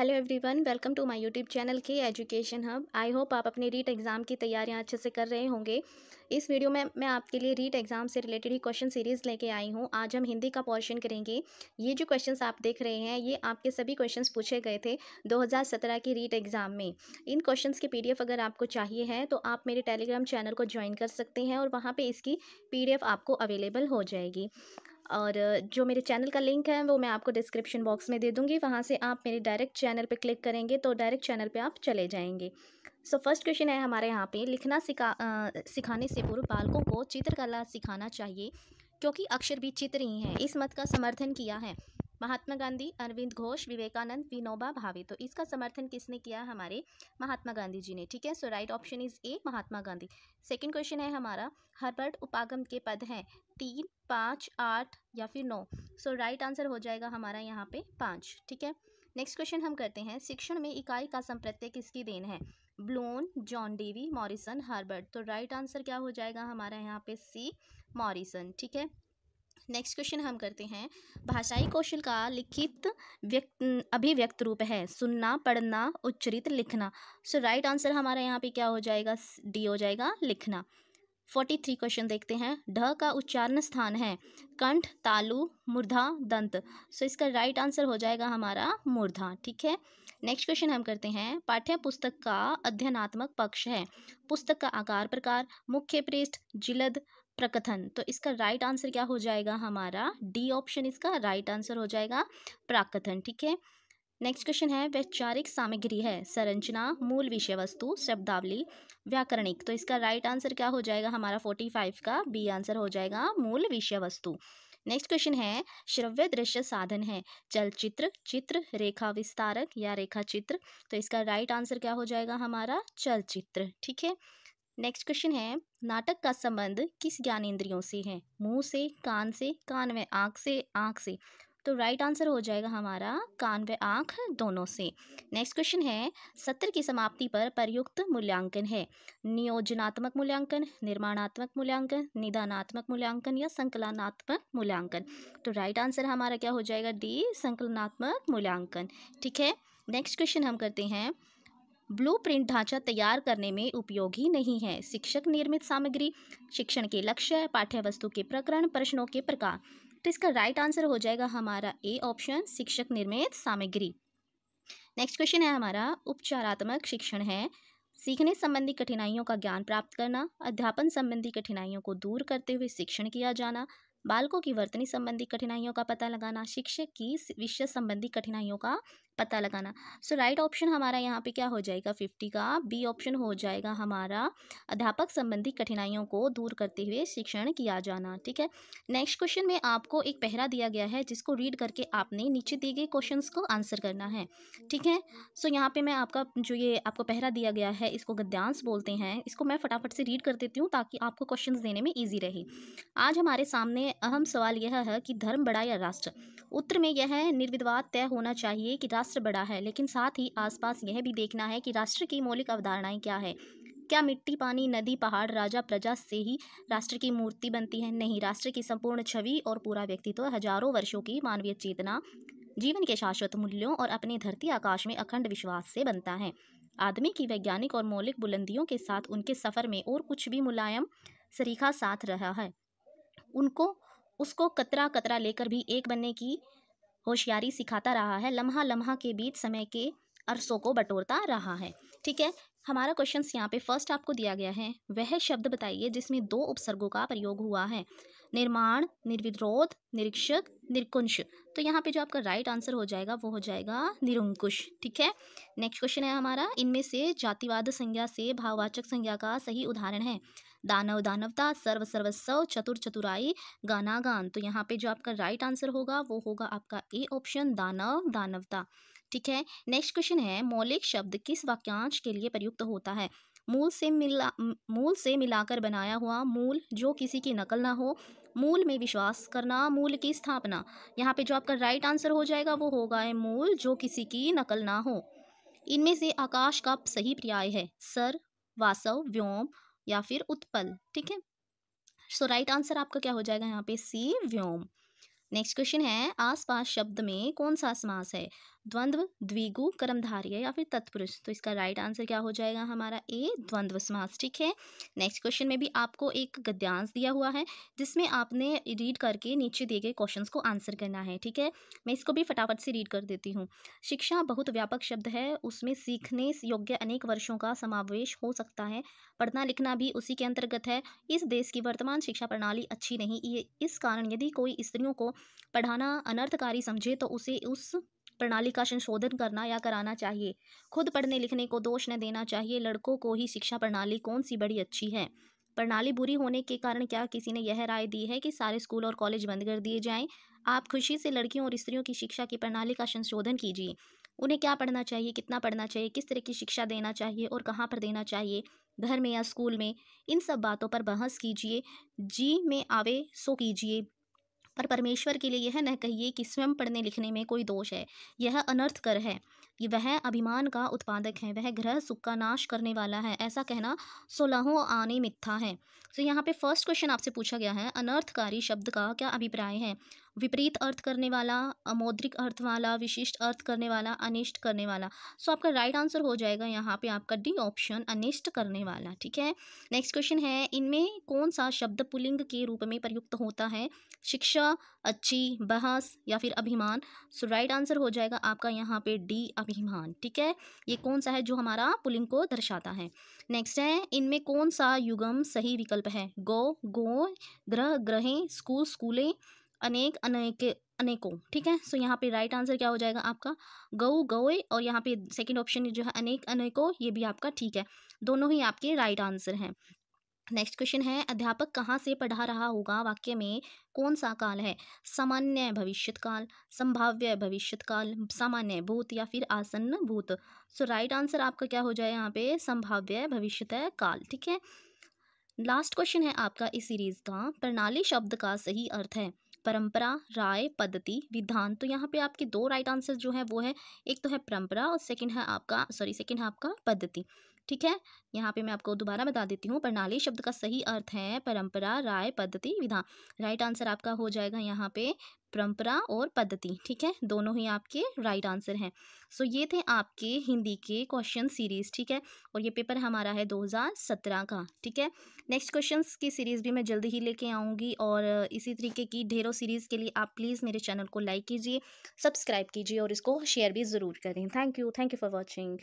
hello everyone welcome to my YouTube channel K education hub I hope आप अपने REET exam की तैयारियां अच्छे से कर रहे होंगे इस वीडियो में मैं आपके लिए रीट एग्ज़ाम से रिलेटेड ही क्वेश्चन सीरीज़ लेके आई हूं आज हम हिंदी का पोर्शन करेंगे ये जो क्वेश्चंस आप देख रहे हैं ये आपके सभी क्वेश्चंस पूछे गए थे 2017 की रीट एग्ज़ाम में इन क्वेश्चन के पी अगर आपको चाहिए है तो आप मेरे टेलीग्राम चैनल को ज्वाइन कर सकते हैं और वहाँ पर इसकी पी आपको अवेलेबल हो जाएगी और जो मेरे चैनल का लिंक है वो मैं आपको डिस्क्रिप्शन बॉक्स में दे दूँगी वहाँ से आप मेरे डायरेक्ट चैनल पर क्लिक करेंगे तो डायरेक्ट चैनल पर आप चले जाएँगे सो फर्स्ट क्वेश्चन है हमारे यहाँ पे लिखना सिखा आ, सिखाने से पूर्व बालकों को चित्रकला सिखाना चाहिए क्योंकि अक्षर भी चित्र ही हैं इस मत का समर्थन किया है महात्मा गांधी अरविंद घोष विवेकानंद विनोबा भावे तो इसका समर्थन किसने किया हमारे महात्मा गांधी जी ने ठीक है so right option is A Mahatma Gandhi second question है हमारा हर्बर्ट उपागम के पद हैं तीन पाँच आठ या फिर नौ सो राइट आंसर हो जाएगा हमारा यहाँ पे पाँच ठीक है नेक्स्ट क्वेश्चन हम करते हैं शिक्षण में इकाई का संप्रत्यय किसकी देन है Bloom John Dewey Morrison Herbart तो राइट आंसर क्या हो जाएगा हमारा यहाँ पे सी मॉरिसन ठीक है नेक्स्ट क्वेश्चन हम करते हैं भाषाई कौशल का लिखित व्यक्त अभिव्यक्त रूप है सुनना पढ़ना उच्चरित लिखना सो राइट आंसर हमारा यहाँ पे क्या हो जाएगा डी हो जाएगा लिखना फोर्टी थ्री क्वेश्चन देखते हैं ढ का उच्चारण स्थान है कंठ तालु मूर्धा दंत सो इसका राइट आंसर हो जाएगा हमारा मूर्धा ठीक है नेक्स्ट क्वेश्चन हम करते हैं पाठ्य पुस्तक का अध्ययनात्मक पक्ष है पुस्तक का आकार प्रकार मुख्य पृष्ठ जिलद प्रकथन तो इसका राइट आंसर क्या हो जाएगा हमारा डी ऑप्शन इसका राइट आंसर हो जाएगा प्राकथन ठीक है नेक्स्ट क्वेश्चन है वैचारिक सामग्री है संरचना मूल विषय वस्तु शब्दावली व्याकरणिक तो इसका राइट आंसर क्या हो जाएगा हमारा फोर्टी फाइव का बी आंसर हो जाएगा मूल विषय वस्तु नेक्स्ट क्वेश्चन है श्रव्य दृश्य साधन है चलचित्र चित्र रेखा विस्तारक या रेखा चित्र तो इसका राइट आंसर क्या हो जाएगा हमारा चलचित्र ठीक है नेक्स्ट क्वेश्चन है नाटक का संबंध किस इंद्रियों से है मुंह से कान से कान में आँख से आँख से तो राइट आंसर हो जाएगा हमारा कान व आँख दोनों से नेक्स्ट क्वेश्चन है सत्र की समाप्ति पर प्रयुक्त मूल्यांकन है नियोजनात्मक मूल्यांकन निर्माणात्मक मूल्यांकन निदानात्मक मूल्यांकन या संकलनात्मक मूल्यांकन तो राइट आंसर हमारा क्या हो जाएगा डी संकलनात्मक मूल्यांकन ठीक है नेक्स्ट क्वेश्चन हम करते हैं ब्लूप्रिंट ढांचा तैयार करने में उपयोगी नहीं है शिक्षक निर्मित सामग्री शिक्षण के लक्ष्य पाठ्य वस्तु के प्रकरण प्रश्नों के प्रकार तो इसका राइट आंसर हो जाएगा हमारा ए ऑप्शन शिक्षक निर्मित सामग्री नेक्स्ट क्वेश्चन है हमारा उपचारात्मक शिक्षण है सीखने संबंधी कठिनाइयों का ज्ञान प्राप्त करना अध्यापन संबंधी कठिनाइयों को दूर करते हुए शिक्षण किया जाना बालकों की वर्तनी संबंधी कठिनाइयों का पता लगाना शिक्षक की विषय संबंधी कठिनाइयों का पता लगाना सो राइट ऑप्शन हमारा यहाँ पे क्या हो जाएगा फिफ्टी का बी ऑप्शन हो जाएगा हमारा अध्यापक संबंधी कठिनाइयों को दूर करते हुए शिक्षण किया जाना ठीक है नेक्स्ट क्वेश्चन में आपको एक पहरा दिया गया है जिसको रीड करके आपने नीचे दिए गए क्वेश्चन को आंसर करना है ठीक है सो so, यहाँ पर मैं आपका जो ये आपको पहरा दिया गया है इसको गद्यांश बोलते हैं इसको मैं फटाफट से रीड कर देती हूँ ताकि आपको क्वेश्चन देने में ईजी रहे आज हमारे सामने अहम सवाल यह है कि धर्म बड़ा या राष्ट्र उत्तर में यह निर्विवाद तय होना चाहिए कि राष्ट्र बड़ा है लेकिन साथ ही आसपास यह भी देखना है कि राष्ट्र की मौलिक अवधारणाएं क्या है क्या मिट्टी पानी नदी पहाड़ राजा प्रजा से ही राष्ट्र की मूर्ति बनती है नहीं राष्ट्र की संपूर्ण छवि और पूरा व्यक्तित्व तो हजारों वर्षों की मानवीय चेतना जीवन के शाश्वत मूल्यों और अपने धरती आकाश में अखंड विश्वास से बनता है आदमी की वैज्ञानिक और मौलिक बुलंदियों के साथ उनके सफ़र में और कुछ भी मुलायम सरीखा साथ रहा है उनको उसको कतरा कतरा लेकर भी एक बनने की होशियारी सिखाता रहा है लम्हा लम्हा के बीच समय के अरसों को बटोरता रहा है ठीक है हमारा क्वेश्चन यहाँ पे फर्स्ट आपको दिया गया है वह शब्द बताइए जिसमें दो उपसर्गों का प्रयोग हुआ है निर्माण निर्विरोध निरीक्षक निरकुंश तो यहाँ पे जो आपका राइट आंसर हो जाएगा वो हो जाएगा निरंकुश ठीक है नेक्स्ट क्वेश्चन है हमारा इनमें से जातिवाद संज्ञा से भाववाचक संज्ञा का सही उदाहरण है दानव दानवता सर्व सर्व सर्वस्व चतुर चतुराई गानागान तो यहाँ पे जो आपका राइट आंसर होगा वो होगा आपका ए ऑप्शन दानव दानवता ठीक है नेक्स्ट क्वेश्चन है मौलिक शब्द किस वाक्यांश के लिए प्रयुक्त होता है मूल से मिला मूल से मिलाकर बनाया हुआ मूल जो किसी की नकल ना हो मूल में विश्वास करना मूल की स्थापना यहाँ पे जो आपका राइट आंसर हो जाएगा वो होगा है मूल जो किसी की नकल ना हो इनमें से आकाश का सही पर्याय है सर वासव व्योम या फिर उत्पल ठीक है सो राइट आंसर आपका क्या हो जाएगा यहाँ पे सी व्योम नेक्स्ट क्वेश्चन है आसपास शब्द में कौन सा समास है द्वंद्व द्विगु कर्मधारी या फिर तत्पुरुष तो इसका राइट आंसर क्या हो जाएगा हमारा ए द्वंद्व समास ठीक है नेक्स्ट क्वेश्चन में भी आपको एक गद्यांश दिया हुआ है जिसमें आपने रीड करके नीचे दिए गए क्वेश्चन को आंसर करना है ठीक है मैं इसको भी फटाफट से रीड कर देती हूँ शिक्षा बहुत व्यापक शब्द है उसमें सीखने योग्य अनेक वर्षों का समावेश हो सकता है पढ़ना लिखना भी उसी के अंतर्गत है इस देश की वर्तमान शिक्षा प्रणाली अच्छी नहीं इस कारण यदि कोई स्त्रियों को पढ़ाना अनर्थकारी समझे तो उसे उस प्रणाली का संशोधन करना या कराना चाहिए खुद पढ़ने लिखने को दोष न देना चाहिए लड़कों को ही शिक्षा प्रणाली कौन सी बड़ी अच्छी है प्रणाली बुरी होने के कारण क्या किसी ने यह राय दी है कि सारे स्कूल और कॉलेज बंद कर दिए जाएं आप खुशी से लड़कियों और स्त्रियों की शिक्षा की प्रणाली का संशोधन कीजिए उन्हें क्या पढ़ना चाहिए कितना पढ़ना चाहिए किस तरह की शिक्षा देना चाहिए और कहाँ पर देना चाहिए घर में या स्कूल में इन सब बातों पर बहस कीजिए जी में आवे सो कीजिए पर परमेश्वर के लिए यह न कहिए कि स्वयं पढ़ने लिखने में कोई दोष है यह अनर्थ कर है वह अभिमान का उत्पादक है वह ग्रह सुख का नाश करने वाला है ऐसा कहना सोलहों आने मिथ्या है तो so, यहाँ पे फर्स्ट क्वेश्चन आपसे पूछा गया है अनर्थकारी शब्द का क्या अभिप्राय है विपरीत अर्थ करने वाला अमौद्रिक अर्थ वाला विशिष्ट अर्थ करने वाला अनिष्ट करने वाला सो so, आपका राइट right आंसर हो जाएगा यहाँ पे आपका डी ऑप्शन अनिष्ट करने वाला ठीक है नेक्स्ट क्वेश्चन है इनमें कौन सा शब्द पुलिंग के रूप में प्रयुक्त होता है शिक्षा अच्छी बहस या फिर अभिमान सो राइट आंसर हो जाएगा आपका यहाँ पे डी अभिमान ठीक है ये कौन सा है जो हमारा पुलिंग को दर्शाता है नेक्स्ट है इनमें कौन सा युगम सही विकल्प है गौ गौ ग्रह ग्रहें स्कूल स्कूलें अनेक अनेक अनेकों ठीक है सो so, यहाँ पे राइट आंसर क्या हो जाएगा आपका गौ गौए और यहाँ पे सेकंड ऑप्शन जो है अनेक अनेकों ये भी आपका ठीक है दोनों ही आपके राइट आंसर हैं नेक्स्ट क्वेश्चन है अध्यापक कहाँ से पढ़ा रहा होगा वाक्य में कौन सा काल है सामान्य भविष्य काल संभाव्य भविष्य काल सामान्य भूत या फिर आसन्न भूत सो राइट आंसर आपका क्या हो जाए यहाँ पे संभाव्य भविष्यत काल ठीक है लास्ट क्वेश्चन है आपका इस सीरीज का प्रणाली शब्द का सही अर्थ है परंपरा राय पद्धति विधान तो यहाँ पे आपके दो राइट आंसर जो है वो है एक तो है परंपरा और सेकंड है आपका सॉरी सेकंड है आपका पद्धति ठीक है यहाँ पे मैं आपको दोबारा बता देती हूँ प्रणाली शब्द का सही अर्थ है परंपरा राय पद्धति विधान राइट आंसर आपका हो जाएगा यहाँ पे परंपरा और पद्धति ठीक है दोनों ही आपके राइट आंसर हैं सो ये थे आपके हिंदी के क्वेश्चन सीरीज़ ठीक है और ये पेपर हमारा है 2017 का ठीक है नेक्स्ट क्वेश्चंस की सीरीज़ भी मैं जल्दी ही लेके आऊँगी और इसी तरीके की ढेरों सीरीज़ के लिए आप प्लीज़ मेरे चैनल को लाइक कीजिए सब्सक्राइब कीजिए और इसको शेयर भी ज़रूर करें thank you thank you for watching